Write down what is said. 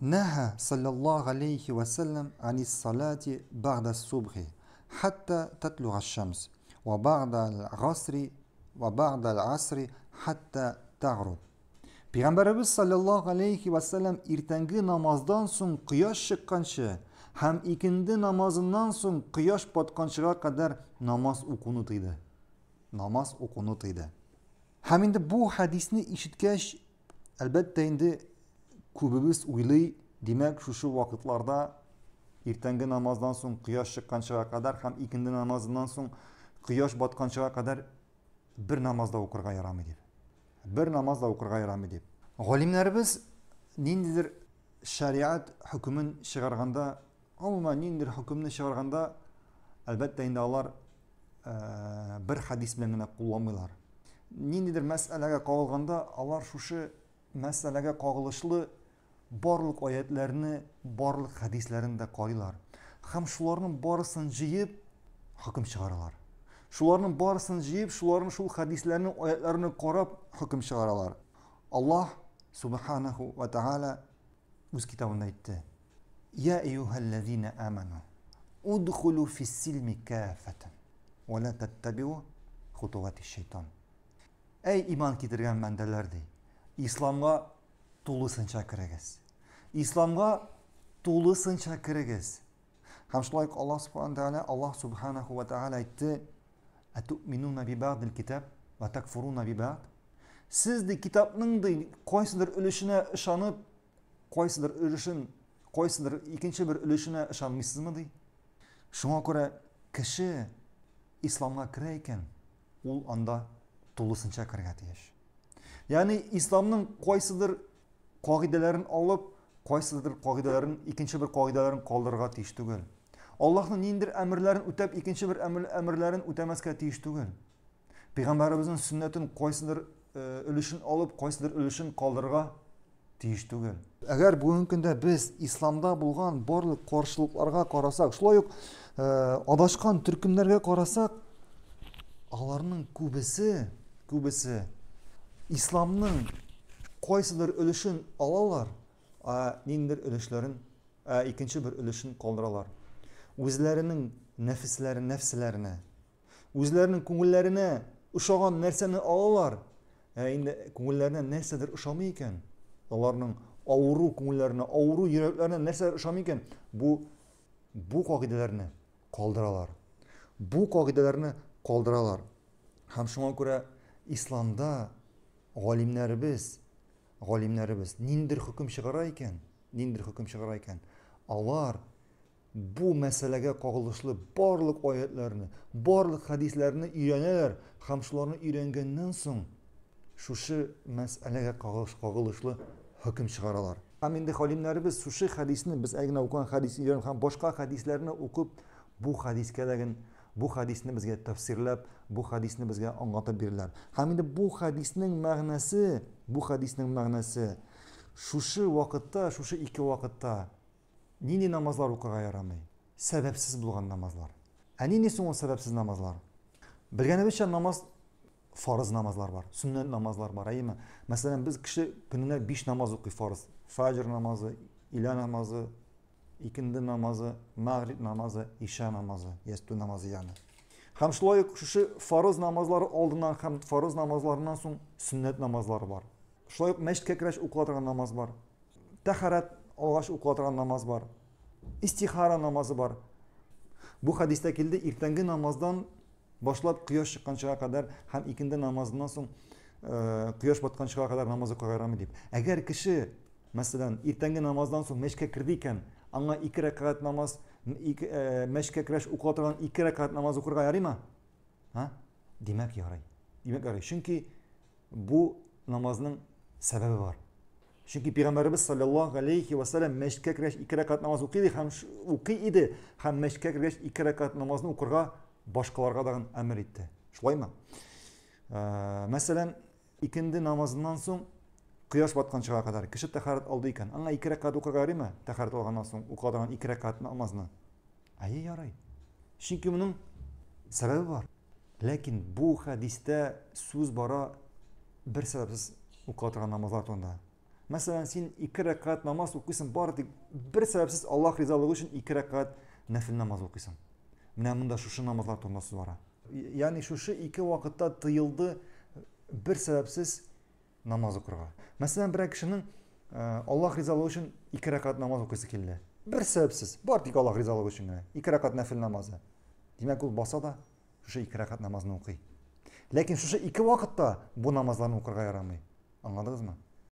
نهى صلى الله عليه وسلم عن الصلاة بعد الصبح حتى تطلع الشمس وبعد العصر وبعد العصر حتى تغرب Peygamberimiz sallallahu aleyhi ve sellem irtengi namazdan son kıyas çıkkançı hem ikindi namazından son kıyas batkançıya kadar namaz okunutuydu. Namaz okunutuydu. Hem bu hadisini işitkeş elbette кубебез уйлый димәк шушы вакытларда эртәнге намаздан соң кыяш чыкканчага кадәр һәм экинди намаздан соң кыяш батканчага кадәр бер намазда ук орган ярамы дип. Бер намазда ук орган ярамы дип. Гөлимнәрбез ниндидер шариат hükмын чыгарганда, умуман ниндидер hükмын чыгарганда, әлбәттә инде алар бер хадис белән кулланылар. Ниндидер мәсьәләгә кагылганда, алар шушы мәсьәләгә кагылышлы барлык аятларны, барлык хадисларында да койлар. Хам шуларны барысын җыеп хөкем чыгаралар. Шуларны барысын җыеп, шуларны шул хадисларны, аятларын карап хөкем чыгаралар. Аллаһ субханаху ва тааля үз китабында әйтте: "Я айюхаллазина ааману, удхулу фис-силми кафатан, ва ла таттабиу хутуватиш-шайтан". Әй иман китергән мәндәләр ди. Исламга тулысынча керегез. исламға тулысынша кіргіз һәм шулай алла субхан тағала алла субханаху ва тағала айтты сізді кітаптыңды қайсыдыр үлішіне ұшанып қайсыдыр үлішін қойсыдыр екінші бір үлішіне ұшанмайсызмы дейді шуңа күрә кіші исламға кірә екен ол анда тулысынча кірергә тиеш яғни исламның қайсыдыр қағидаларын алып қайсыдыр қағидаларын екінші бір қағидаларын қалдырға тиеш түгел аллаһның ниндир әмірлерін үтәп екінші бір әмірлерін үтәмәскә тиеш түгел пайғамбарыбыздың сүннәтен қайсыдыр өлешін алып қайсыдыр өлешін қалдырға тиеш түгел әгәр бүгінгі күнде біз исламда болған барлық каршылыкларга қарасақ, шулай ук адашкан қарасақ карасак аларның көбісі күбесе исламның кайсыдыр өлешен алалар ниндер өлешләрен, икенче бер өлешен калдыралар. Үзләренең нәфисләре, нәфсләренә үзләренең күңелләренә ушаган нәрсәне алалар. Ә инде күңелләренә нәрсәдер ушамый икән. Аларның авыру күңелләренә, авыру йөрәкләренә нәрсә ушамый икән, бу бу кагыйдәләрне калдыралар. Бу кагыйдәләрне калдыралар. Һәм шуңа күрә исламда галимнәребез ғалимнәрібіз ниндер хүкім шығара икән ниндер хүкім шығара икән алар бу мәсьәләгә кагылышлы барлык аятларны барлык хадисларны үйрәнәләр һәм шуларны үйрәнгәннән соң шушы мәсьәләгә кагылышлы хүкем чыгаралар һәм инде ғалимнәрібіз шушы хадисны біз әлгенә уқыған хадис һәм башка хадисларны укып бу хадискәләген бу хадисне безгә тәфсирләп, бу хадисне безгә аңлатып бирләр. Һәм инде бу хадиснең мәгънәсе, бу хадиснең мәгънәсе шушы вакытта, шушы ике вакытта нинди намазлар укырга ярамый? Сәбәпсез булган намазлар. Ә нинди соң ул сәбәпсез намазлар? Белгәнебезчә намаз фарыз намазлар бар, сүннәт намазлар бар, әйеме? Мәсәлән, без кеше көненә 5 намаз укый фарыз. Фаҗр намазы, иля намазы, икенде намазы, магриб намазы, иша намазы, ясту намазы яны. Һәм шулай ук фарз намазлары алдыннан һәм фарз намазларыннан соң sünнәт намазлары бар. Шулай ук мәчеткә кереш намаз бар. Тахарат алгач укыла намаз бар. Истихара намазы бар. Бу хадистә килде, иртәнге намаздан башлап кыяш чыкканчага кадәр һәм икенде намазыннан соң кыяш батканчага кадәр намазы кылырамы дип. Әгәр кеше Мәсәлән, иртәнге намаздан соң мәшкә керде икән, аңа 2 рәкат намаз, мәшкә кереш укыла торган 2 рәкат намаз укырга ярыймы? Ха? Димәк ярый. Димәк ярый, чөнки бу намазның сәбәбе бар. Чөнки Пәйгамбәрбез саллаллаһу алейхи ва салам мәшкә кереш 2 рәкат намаз укый һәм укый һәм мәшкә кереш 2 рәкат намазны укырга әмер итте. Шулаймы? Мәсәлән, Kıyas batkan çığa kadar. Kışı tekharat aldı iken. Ama iki rekat oku gari mi? Tekharat alganan son. Oku adanın iki rekatını almaz mı? Ayı yaray. Lakin bu hadiste söz bara bir sebepsiz oku adanın namazlar tonda. Mesela sen iki rekat namaz okuysan bari de bir sebepsiz Allah rızalığı için iki rekat namaz okuysan. Ne bunda şuşu namazlar tonda söz Yani iki намаз оқырға мәсәлән бір кішінің ә, э, аллах ризалығы үшін екі рәкат намаз оқисы келді бір себепсіз бар тек аллах ризалығы үшін ғана екі рәкат нәпіл намазы демек ол баса да шушы екі рәкат намазын оқи ләкин шушы екі уақытта бұл намазларын оқырға ярамай аңладыңыз ма